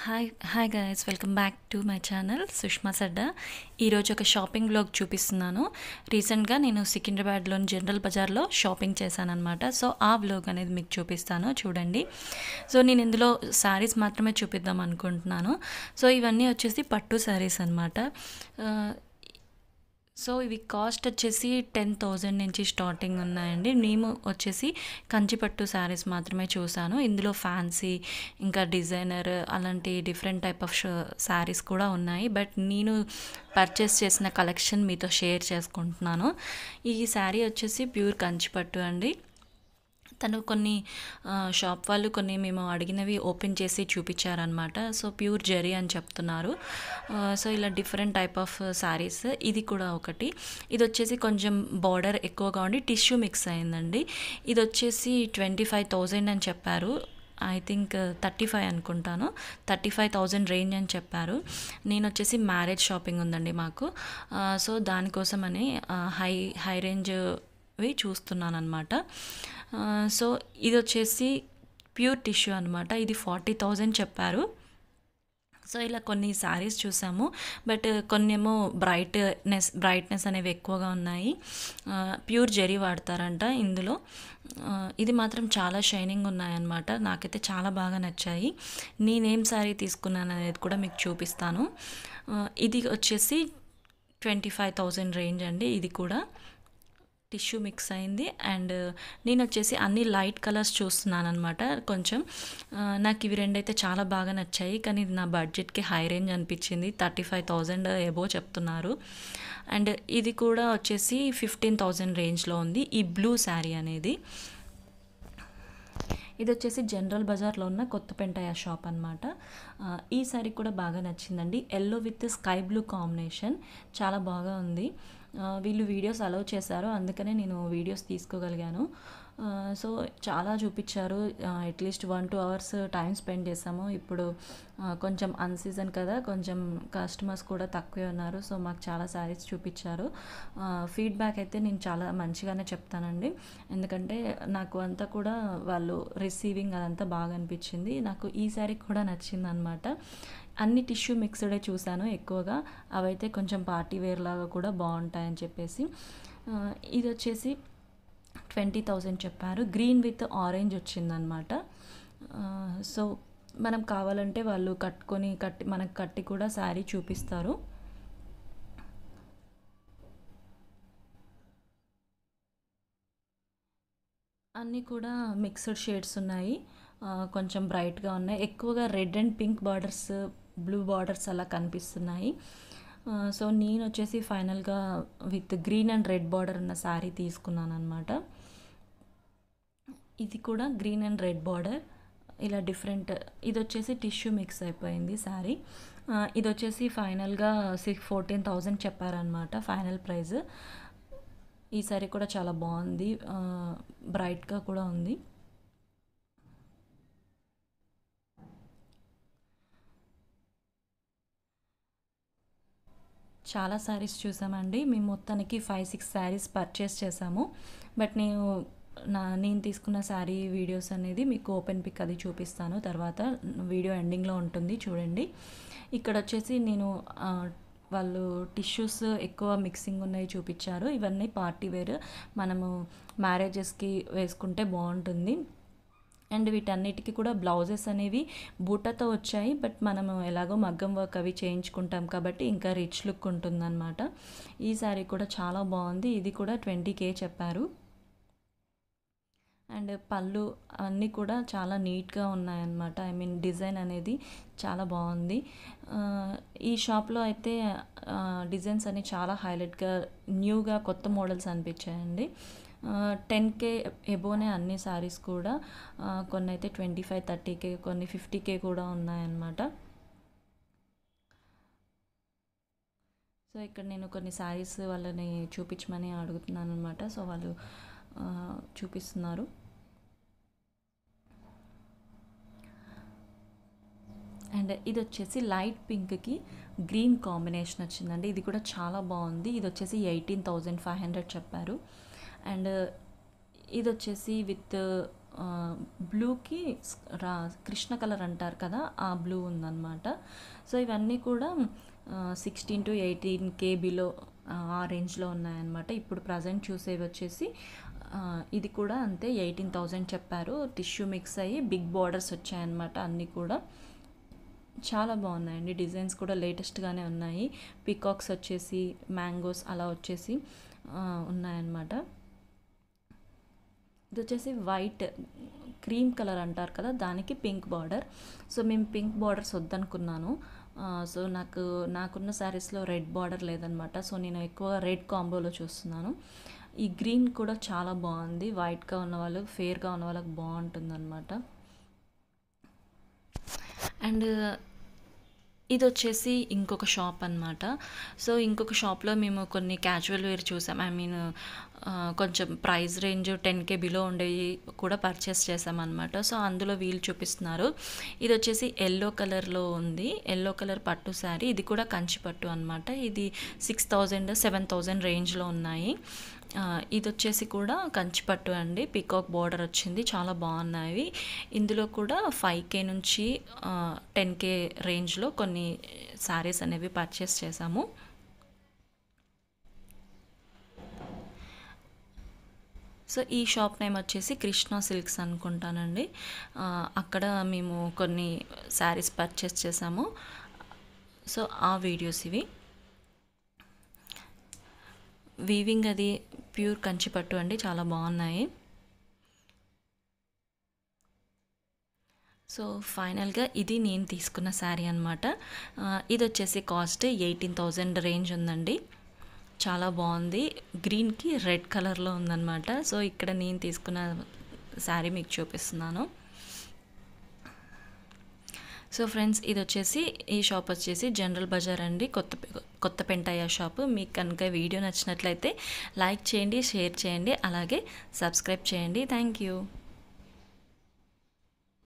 hi hi guys welcome back to my channel Sushma Sadda ఈరోజు ఒక shopping blog చూపిస్తున్నాను రీసెంట్గా నేను సికింద్రాబాద్లోని జనరల్ బజార్లో షాపింగ్ చేశానమాట సో ఆ బ్లాగ్ అనేది మీకు చూపిస్తాను చూడండి సో నేను ఇందులో శారీస్ మాత్రమే చూపిద్దాం అనుకుంటున్నాను సో ఇవన్నీ వచ్చేసి పట్టు శారీస్ అనమాట uh, సో ఇవి కాస్ట్ వచ్చేసి టెన్ థౌజండ్ నుంచి స్టార్టింగ్ ఉన్నాయండి మేము వచ్చేసి కంచిపట్టు శారీస్ మాత్రమే చూసాను ఇందులో ఫ్యాన్సీ ఇంకా డిజైనర్ అలాంటి డిఫరెంట్ టైప్ ఆఫ్ శారీస్ కూడా ఉన్నాయి బట్ నేను పర్చేస్ చేసిన కలెక్షన్ మీతో షేర్ చేసుకుంటున్నాను ఈ శారీ వచ్చేసి ప్యూర్ కంచిపట్టు అండి తను కొన్ని షాప్ వాళ్ళు కొన్ని మేము అడిగినవి ఓపెన్ చేసి చూపించారనమాట సో ప్యూర్ జరీ అని చెప్తున్నారు సో ఇలా డిఫరెంట్ టైప్ ఆఫ్ శారీస్ ఇది కూడా ఒకటి ఇది వచ్చేసి కొంచెం బార్డర్ ఎక్కువగా ఉండి టిష్యూ మిక్స్ అయిందండి ఇది వచ్చేసి ట్వంటీ ఫైవ్ థౌజండ్ అని చెప్పారు ఐ థింక్ థర్టీ ఫైవ్ అనుకుంటాను థర్టీ ఫైవ్ థౌజండ్ రేంజ్ అని చెప్పారు నేను వచ్చేసి మ్యారేజ్ షాపింగ్ ఉందండి మాకు సో దానికోసమని హై హై రేంజ్ చూస్తున్నాను అనమాట సో ఇది వచ్చేసి ప్యూర్ టిష్యూ అనమాట ఇది ఫార్టీ థౌజండ్ చెప్పారు సో ఇలా కొన్ని శారీస్ చూసాము బట్ కొన్ని ఏమో బ్రైట్నెస్ బ్రైట్నెస్ అనేవి ఎక్కువగా ఉన్నాయి ప్యూర్ జెరీ వాడతారంట ఇందులో ఇది మాత్రం చాలా షైనింగ్ ఉన్నాయన్నమాట నాకైతే చాలా బాగా నచ్చాయి నేనేం శారీ తీసుకున్నాను అనేది కూడా మీకు చూపిస్తాను ఇది వచ్చేసి ట్వంటీ ఫైవ్ థౌజండ్ రేంజ్ అండి ఇది కూడా టిష్యూ మిక్స్ అయింది అండ్ నేను వచ్చేసి అన్ని లైట్ కలర్స్ చూస్తున్నాను అనమాట కొంచెం నాకు ఇవి రెండైతే చాలా బాగా నచ్చాయి కానీ ఇది నా బడ్జెట్కి హై రేంజ్ అనిపించింది థర్టీ ఫైవ్ థౌజండ్ ఎబో చెప్తున్నారు అండ్ ఇది కూడా వచ్చేసి ఫిఫ్టీన్ థౌజండ్ రేంజ్లో ఉంది ఈ బ్లూ శారీ అనేది ఇది వచ్చేసి జనరల్ బజార్లో ఉన్న కొత్త కొత్తపెంటయ షాప్ అనమాట ఈ శారీ కూడా బాగా నచ్చిందండి yellow with sky blue combination చాలా బాగా ఉంది వీళ్ళు వీడియోస్ అలౌ చేశారు అందుకనే నేను వీడియోస్ తీసుకోగలిగాను సో చాలా చూపించారు at least one two hours time spend చేసాము ఇప్పుడు కొంచెం అన్సీజన్ కదా కొంచెం కస్టమర్స్ కూడా తక్కువే ఉన్నారు సో మాకు చాలా శారీస్ చూపించారు ఫీడ్బ్యాక్ అయితే నేను చాలా మంచిగానే చెప్తానండి ఎందుకంటే నాకు అంతా కూడా వాళ్ళు రిసీవింగ్ అదంతా బాగా అనిపించింది నాకు ఈ శారీ కూడా నచ్చింది అనమాట అన్ని టిష్యూ మిక్స్డే చూశాను ఎక్కువగా అవైతే కొంచెం పార్టీ వేర్ లాగా కూడా బాగుంటాయని చెప్పేసి ఇది వచ్చేసి ట్వంటీ థౌజండ్ చెప్పారు గ్రీన్ విత్ ఆరెంజ్ వచ్చిందనమాట సో మనం కావాలంటే వాళ్ళు కట్టుకొని కట్టి మనకు కట్టి కూడా శారీ చూపిస్తారు అన్నీ కూడా మిక్స్డ్ షేడ్స్ ఉన్నాయి కొంచెం బ్రైట్గా ఉన్నాయి ఎక్కువగా red and pink borders blue borders అలా కనిపిస్తున్నాయి సో నేను వచ్చేసి ఫైనల్గా with green and red border ఉన్న శారీ తీసుకున్నాను అనమాట ఇది కూడా గ్రీన్ అండ్ రెడ్ బార్డర్ ఇలా డిఫరెంట్ ఇది వచ్చేసి టిష్యూ మిక్స్ అయిపోయింది శారీ ఇది వచ్చేసి ఫైనల్గా సిక్స్ ఫోర్టీన్ థౌజండ్ చెప్పారనమాట ఫైనల్ ప్రైస్ ఈ శారీ కూడా చాలా బాగుంది బ్రైట్గా కూడా ఉంది చాలా శారీస్ చూసామండి మేము మొత్తానికి ఫైవ్ సిక్స్ శారీస్ పర్చేస్ చేసాము బట్ నేను నా నేను తీసుకున్న శారీ వీడియోస్ అనేది మీకు ఓపెన్ పిక్ అది చూపిస్తాను తర్వాత వీడియో ఎండింగ్లో ఉంటుంది చూడండి ఇక్కడ వచ్చేసి నేను వాళ్ళు టిష్యూస్ ఎక్కువ మిక్సింగ్ ఉన్నాయి చూపించారు ఇవన్నీ పార్టీ వేర్ మనము మ్యారేజెస్కి వేసుకుంటే బాగుంటుంది అండ్ వీటన్నిటికీ కూడా బ్లౌజెస్ అనేవి బూటతో వచ్చాయి బట్ మనం ఎలాగో మగ్గం వర్క్ అవి చేయించుకుంటాం కాబట్టి ఇంకా రిచ్ లుక్ ఉంటుందన్నమాట ఈ శారీ కూడా చాలా బాగుంది ఇది కూడా ట్వంటీ కే చెప్పారు అండ్ పళ్ళు అన్నీ కూడా చాలా నీట్గా ఉన్నాయన్నమాట ఐ మీన్ డిజైన్ అనేది చాలా బాగుంది ఈ షాప్లో అయితే డిజైన్స్ అన్నీ చాలా హైలైట్గా న్యూగా కొత్త మోడల్స్ అనిపించాయండి టెన్ కే ఎబోనే అన్ని శారీస్ కూడా కొన్ని అయితే ట్వంటీ ఫైవ్ థర్టీ కే కొన్ని ఫిఫ్టీ కే కూడా ఉన్నాయన్నమాట సో ఇక్కడ నేను కొన్ని శారీస్ వాళ్ళని చూపించమని అడుగుతున్నాను అనమాట సో వాళ్ళు చూపిస్తున్నారు అండ్ ఇది వచ్చేసి లైట్ పింక్కి గ్రీన్ కాంబినేషన్ వచ్చిందండి ఇది కూడా చాలా బాగుంది ఇది వచ్చేసి ఎయిటీన్ థౌజండ్ ఫైవ్ హండ్రెడ్ చెప్పారు అండ్ ఇది వచ్చేసి విత్ బ్లూకి రా కృష్ణ కలర్ అంటారు కదా ఆ బ్లూ ఉందన్నమాట సో ఇవన్నీ కూడా సిక్స్టీన్ టు ఎయిటీన్ కేబీలో ఆ రేంజ్లో ఉన్నాయన్నమాట ఇప్పుడు ప్రజెంట్ చూసేవి వచ్చేసి ఇది కూడా అంతే ఎయిటీన్ థౌజండ్ చెప్పారు టిష్యూ మిక్స్ అయ్యి బిగ్ బార్డర్స్ వచ్చాయన్నమాట అన్నీ కూడా చాలా బాగున్నాయండి డిజైన్స్ కూడా లేటెస్ట్గానే ఉన్నాయి పికాక్స్ వచ్చేసి మ్యాంగోస్ అలా వచ్చేసి ఉన్నాయన్నమాట ఇది వచ్చేసి వైట్ క్రీమ్ కలర్ అంటారు కదా దానికి పింక్ బార్డర్ సో మేము పింక్ బార్డర్స్ వద్దనుకున్నాను సో నాకు నాకున్న శారీస్లో రెడ్ బార్డర్ లేదనమాట సో నేను ఎక్కువ రెడ్ కాంబోలో చూస్తున్నాను ఈ గ్రీన్ కూడా చాలా బాగుంది వైట్గా ఉన్న వాళ్ళు ఫేర్గా ఉన్న వాళ్ళకి అనమాట అండ్ ఇది వచ్చేసి ఇంకొక షాప్ అనమాట సో ఇంకొక షాప్లో మేము కొన్ని క్యాజువల్ వేర్ చూసాం ఐ మీన్ కొంచెం price range ten K below ఉండేవి కూడా పర్చేస్ చేసామన్నమాట సో అందులో వీళ్ళు చూపిస్తున్నారు ఇది వచ్చేసి ఎల్లో కలర్లో ఉంది ఎల్లో కలర్ పట్టు శారీ ఇది కూడా కంచి పట్టు అనమాట ఇది సిక్స్ థౌజండ్ సెవెన్ థౌజండ్ రేంజ్లో ఉన్నాయి ఇది వచ్చేసి కూడా కంచిపట్టు అండి పీకాక్ బార్డర్ వచ్చింది చాలా బాగున్నాయి ఇందులో కూడా ఫైవ్ కే నుంచి టెన్ కే రేంజ్లో కొన్ని శారీస్ అనేవి పర్చేస్ చేశాము సో ఈ షాప్ నేమ్ వచ్చేసి కృష్ణ సిల్క్స్ అనుకుంటానండి అక్కడ మేము కొన్ని శారీస్ పర్చేస్ చేసాము సో ఆ వీడియోస్ ఇవి వీవింగ్ అది ప్యూర్ కంచిపట్టు అండి చాలా బాగున్నాయి సో ఫైనల్గా ఇది నేను తీసుకున్న శారీ అనమాట ఇది వచ్చేసి కాస్ట్ ఎయిటీన్ థౌజండ్ రేంజ్ ఉందండి చాలా బాగుంది గ్రీన్కి రెడ్ కలర్లో ఉందన్నమాట సో ఇక్కడ నేను తీసుకున్న శారీ మీకు చూపిస్తున్నాను సో ఫ్రెండ్స్ ఇది వచ్చేసి ఈ షాప్ వచ్చేసి జనరల్ బజార్ అండి కొత్త కొత్త పెంటయ్య షాప్ మీకు కనుక వీడియో నచ్చినట్లయితే లైక్ చేయండి షేర్ చేయండి అలాగే సబ్స్క్రైబ్ చేయండి థ్యాంక్ యూ